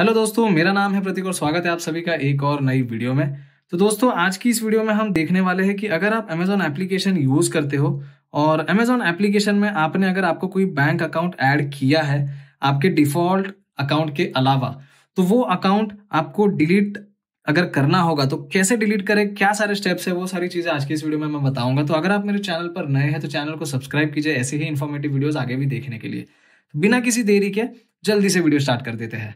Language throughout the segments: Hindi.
हेलो दोस्तों मेरा नाम है प्रतीक और स्वागत है आप सभी का एक और नई वीडियो में तो दोस्तों आज की इस वीडियो में हम देखने वाले हैं कि अगर आप अमेजोन एप्लीकेशन यूज करते हो और अमेजोन एप्लीकेशन में आपने अगर आपको कोई बैंक अकाउंट ऐड किया है आपके डिफॉल्ट अकाउंट के अलावा तो वो अकाउंट आपको डिलीट अगर करना होगा तो कैसे डिलीट करें क्या सारे स्टेप्स है वो सारी चीज़ें आज की इस वीडियो में मैं बताऊंगा तो अगर आप मेरे चैनल पर नए हैं तो चैनल को सब्सक्राइब कीजिए ऐसे ही इन्फॉर्मेटिव वीडियोज आगे भी देखने के लिए तो बिना किसी देरी के जल्दी से वीडियो स्टार्ट कर देते हैं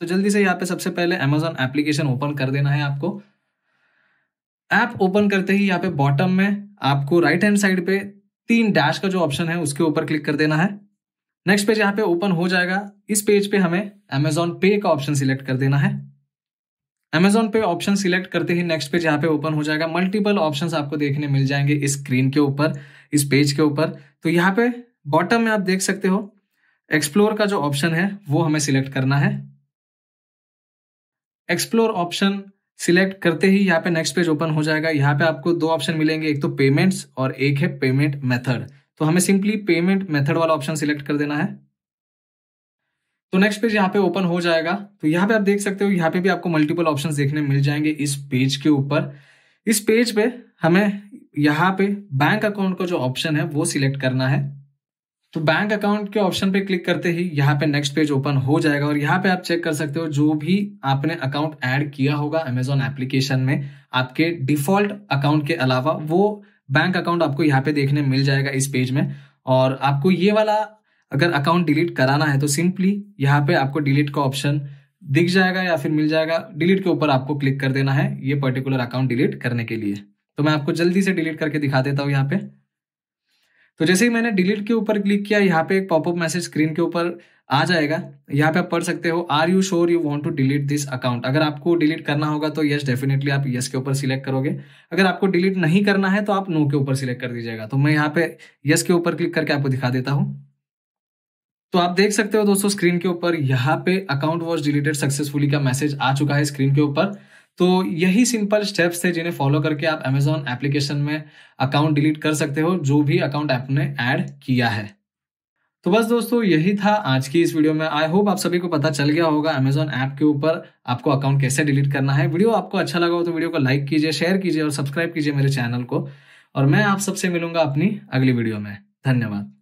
तो जल्दी से यहाँ पे सबसे पहले अमेजोन एप्लीकेशन ओपन कर देना है आपको ऐप ओपन करते ही यहाँ पे बॉटम में आपको राइट हैंड साइड पे तीन डैश का जो ऑप्शन है उसके ऊपर क्लिक कर देना है नेक्स्ट पेज यहाँ पे ओपन हो जाएगा इस पेज पे हमें अमेजोन पे का ऑप्शन सिलेक्ट कर देना है अमेजोन पे ऑप्शन सिलेक्ट करते ही नेक्स्ट पेज यहाँ पे ओपन हो जाएगा मल्टीपल ऑप्शंस आपको देखने मिल जाएंगे इस स्क्रीन के ऊपर इस पेज के ऊपर तो यहाँ पे बॉटम में आप देख सकते हो एक्सप्लोर का जो ऑप्शन है वो हमें सिलेक्ट करना है एक्सप्लोर ऑप्शन सिलेक्ट करते ही यहाँ पे नेक्स्ट पेज ओपन हो जाएगा यहाँ पे आपको दो ऑप्शन मिलेंगे एक तो पेमेंट्स और एक है पेमेंट मेथड तो हमें सिंपली पेमेंट मेथड वाला ऑप्शन सिलेक्ट कर देना है तो नेक्स्ट पेज यहाँ पे ओपन हो जाएगा तो यहाँ पे आप देख सकते हो यहाँ पे भी आपको मल्टीपल ऑप्शन देखने मिल जाएंगे इस पेज के ऊपर इस पेज पे हमें यहाँ पे बैंक अकाउंट का जो ऑप्शन है वो सिलेक्ट करना है तो बैंक अकाउंट के ऑप्शन पे क्लिक करते ही यहाँ पे नेक्स्ट पेज ओपन हो जाएगा और यहाँ पे आप चेक कर सकते हो जो भी आपने अकाउंट ऐड किया होगा अमेजोन एप्लीकेशन में आपके डिफॉल्ट अकाउंट के अलावा वो बैंक अकाउंट आपको यहाँ पे देखने मिल जाएगा इस पेज में और आपको ये वाला अगर अकाउंट डिलीट कराना है तो सिंपली यहाँ पे आपको डिलीट का ऑप्शन दिख जाएगा या फिर मिल जाएगा डिलीट के ऊपर आपको क्लिक कर देना है ये पर्टिकुलर अकाउंट डिलीट करने के लिए तो मैं आपको जल्दी से डिलीट करके दिखा देता हूँ यहाँ पे तो जैसे ही मैंने डिलीट के ऊपर क्लिक किया यहाँ पे एक पॉपअप मैसेज स्क्रीन के ऊपर आ जाएगा यहाँ पे आप पढ़ सकते हो are you sure you want to delete this account अगर आपको डिलीट करना होगा तो यस डेफिनेटली आप यस के ऊपर सिलेक्ट करोगे अगर आपको डिलीट नहीं करना है तो आप नो के ऊपर सिलेक्ट कर दीजिएगा तो मैं यहाँ पे यस के ऊपर क्लिक करके आपको दिखा देता हूँ तो आप देख सकते हो दोस्तों स्क्रीन के ऊपर यहाँ पे अकाउंट वॉज डिलीटेड सक्सेसफुली का मैसेज आ चुका है स्क्रीन के ऊपर तो यही सिंपल स्टेप्स थे जिन्हें फॉलो करके आप अमेजोन एप्लीकेशन में अकाउंट डिलीट कर सकते हो जो भी अकाउंट आपने ऐड किया है तो बस दोस्तों यही था आज की इस वीडियो में आई होप आप सभी को पता चल गया होगा अमेजोन ऐप के ऊपर आपको अकाउंट कैसे डिलीट करना है वीडियो आपको अच्छा लगा हो तो वीडियो को लाइक कीजिए शेयर कीजिए और सब्सक्राइब कीजिए मेरे चैनल को और मैं आप सबसे मिलूंगा अपनी अगली वीडियो में धन्यवाद